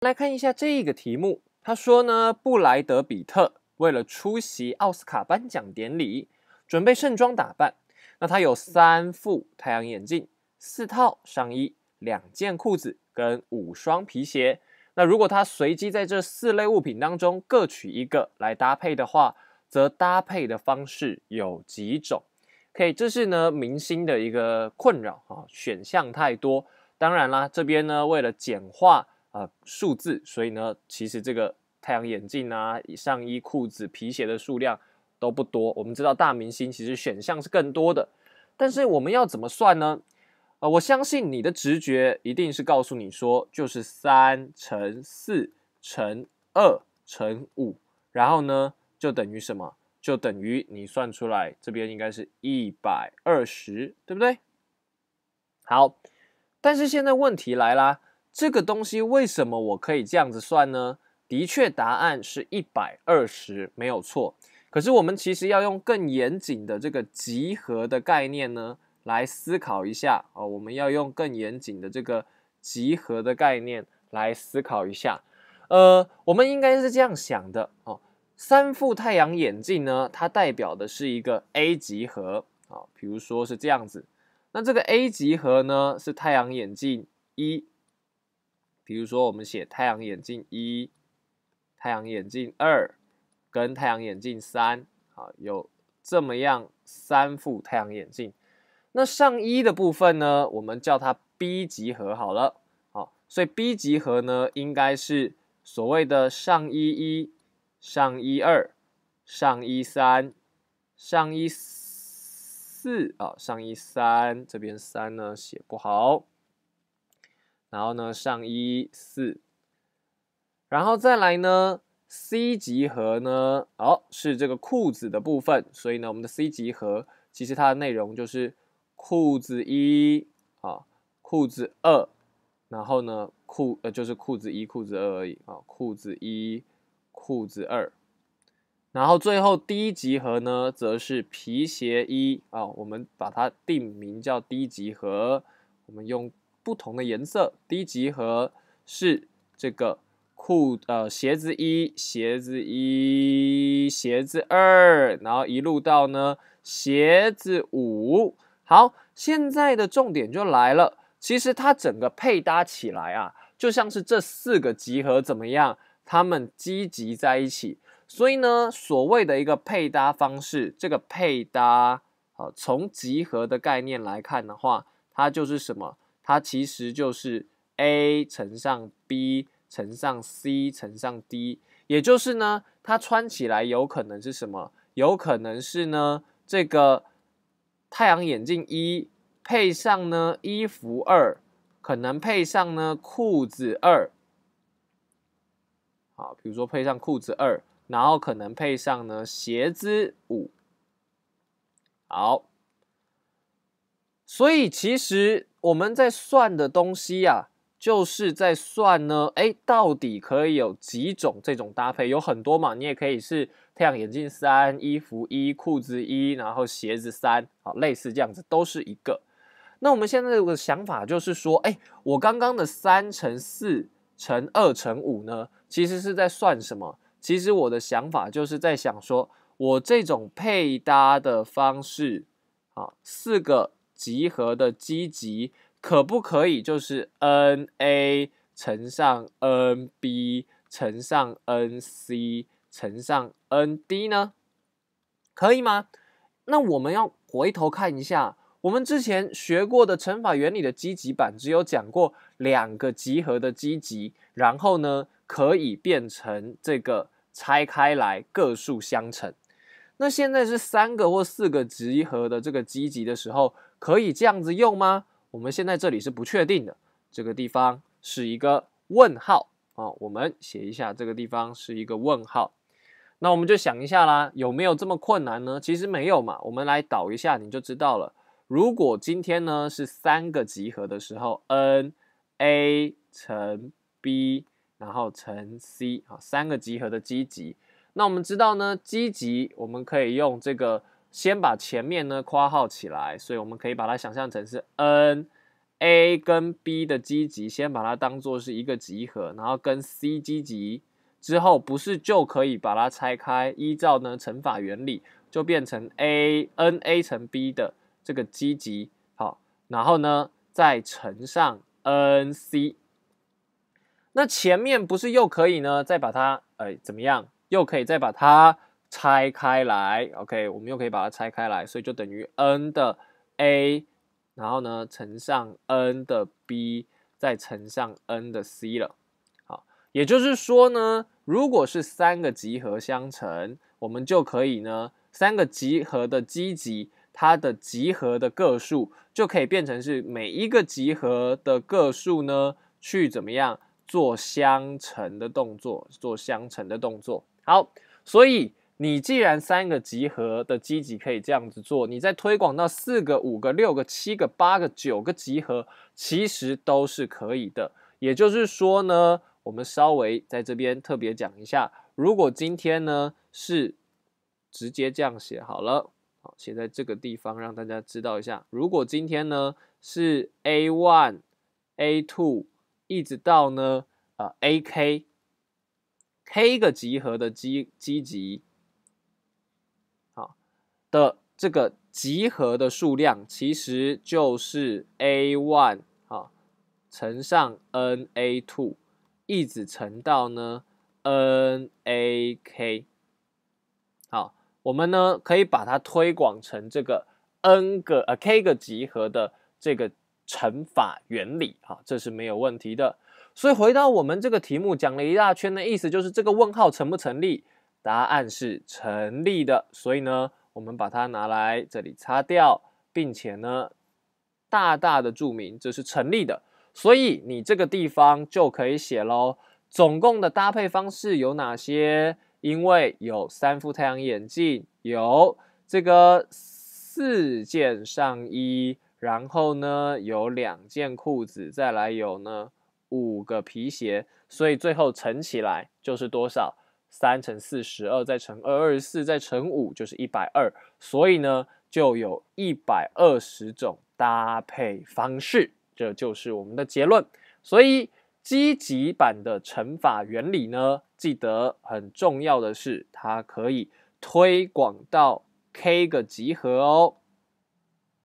来看一下这个题目。他说呢，布莱德比特为了出席奥斯卡颁奖典礼，准备盛装打扮。那他有三副太阳眼镜、四套上衣、两件裤子跟五双皮鞋。那如果他随机在这四类物品当中各取一个来搭配的话，则搭配的方式有几种？可以，这是呢明星的一个困扰啊。选项太多，当然啦，这边呢为了简化。啊，数字，所以呢，其实这个太阳眼镜啊、上衣、裤子、皮鞋的数量都不多。我们知道大明星其实选项是更多的，但是我们要怎么算呢？啊，我相信你的直觉一定是告诉你说，就是三乘四乘二乘五，然后呢，就等于什么？就等于你算出来这边应该是一百二十，对不对？好，但是现在问题来啦。这个东西为什么我可以这样子算呢？的确，答案是一百二十，没有错。可是我们其实要用更严谨的这个集合的概念呢，来思考一下啊。我们要用更严谨的这个集合的概念来思考一下。呃，我们应该是这样想的哦。三副太阳眼镜呢，它代表的是一个 A 集合啊。比如说是这样子，那这个 A 集合呢，是太阳眼镜一。比如说，我们写太阳眼镜一、太阳眼镜二跟太阳眼镜三，啊，有这么样三副太阳眼镜。那上衣的部分呢，我们叫它 B 集合好了，好，所以 B 集合呢，应该是所谓的上衣一、上衣二、上衣三、上衣四啊，上衣三这边三呢写不好。然后呢，上衣四，然后再来呢，C 集合呢，哦，是这个裤子的部分，所以呢，我们的 C 集合其实它的内容就是裤子一啊，裤子二，然后呢，裤呃就是裤子一、裤子二而已啊，裤子一、裤子二，然后最后 D 集合呢，则是皮鞋一啊，我们把它定名叫 D 集合，我们用。不同的颜色，第一集合是这个裤呃鞋子一鞋子一鞋子二，然后一路到呢鞋子五。好，现在的重点就来了，其实它整个配搭起来啊，就像是这四个集合怎么样，它们积极在一起。所以呢，所谓的一个配搭方式，这个配搭好从集合的概念来看的话，它就是什么？它其实就是 a 乘上 b 乘上 c 乘上 d，也就是呢，它穿起来有可能是什么？有可能是呢，这个太阳眼镜一配上呢衣服二，可能配上呢裤子二，好，比如说配上裤子二，然后可能配上呢鞋子五，好，所以其实。我们在算的东西呀，就是在算呢，哎，到底可以有几种这种搭配？有很多嘛，你也可以是太阳眼镜三，衣服一，裤子一，然后鞋子三，好，类似这样子都是一个。那我们现在有个想法，就是说，哎，我刚刚的三乘四乘二乘五呢，其实是在算什么？其实我的想法就是在想说，我这种配搭的方式，啊，四个。集合的积极，可不可以就是 n a 乘上 n b 乘上 n c 乘上 n d 呢？可以吗？那我们要回头看一下，我们之前学过的乘法原理的积极版，只有讲过两个集合的积极，然后呢可以变成这个拆开来个数相乘。那现在是三个或四个集合的这个积极的时候。可以这样子用吗？我们现在这里是不确定的，这个地方是一个问号啊。我们写一下，这个地方是一个问号。那我们就想一下啦，有没有这么困难呢？其实没有嘛。我们来导一下，你就知道了。如果今天呢是三个集合的时候，n a 乘 b 然后乘 c 啊，三个集合的积集。那我们知道呢，积集我们可以用这个。先把前面呢括号起来，所以我们可以把它想象成是 n a 跟 b 的积极，先把它当做是一个集合，然后跟 c 积极之后，不是就可以把它拆开，依照呢乘法原理，就变成 a n a 乘 b 的这个积极，好，然后呢再乘上 n c。那前面不是又可以呢，再把它，哎，怎么样，又可以再把它。拆开来，OK，我们又可以把它拆开来，所以就等于 n 的 a，然后呢乘上 n 的 b，再乘上 n 的 c 了。好，也就是说呢，如果是三个集合相乘，我们就可以呢，三个集合的积集它的集合的个数就可以变成是每一个集合的个数呢去怎么样做相乘的动作，做相乘的动作。好，所以。你既然三个集合的积极可以这样子做，你再推广到四个、五个、六个、七个、八个、九个集合，其实都是可以的。也就是说呢，我们稍微在这边特别讲一下：如果今天呢是直接这样写好了，好写在这个地方让大家知道一下。如果今天呢是 A one、A two，一直到呢啊 A k k 个集合的积积极的这个集合的数量其实就是 a one 啊乘上 n a two 一直乘到呢 n a k 好，我们呢可以把它推广成这个 n 个呃 k 个集合的这个乘法原理啊，这是没有问题的。所以回到我们这个题目讲了一大圈的意思就是这个问号成不成立？答案是成立的，所以呢。我们把它拿来这里擦掉，并且呢，大大的注明这是成立的，所以你这个地方就可以写喽。总共的搭配方式有哪些？因为有三副太阳眼镜，有这个四件上衣，然后呢有两件裤子，再来有呢五个皮鞋，所以最后乘起来就是多少？三乘四十二再乘二二十四再乘五就是一百二，所以呢就有一百二十种搭配方式，这就是我们的结论。所以积极版的乘法原理呢，记得很重要的是，它可以推广到 k 个集合哦。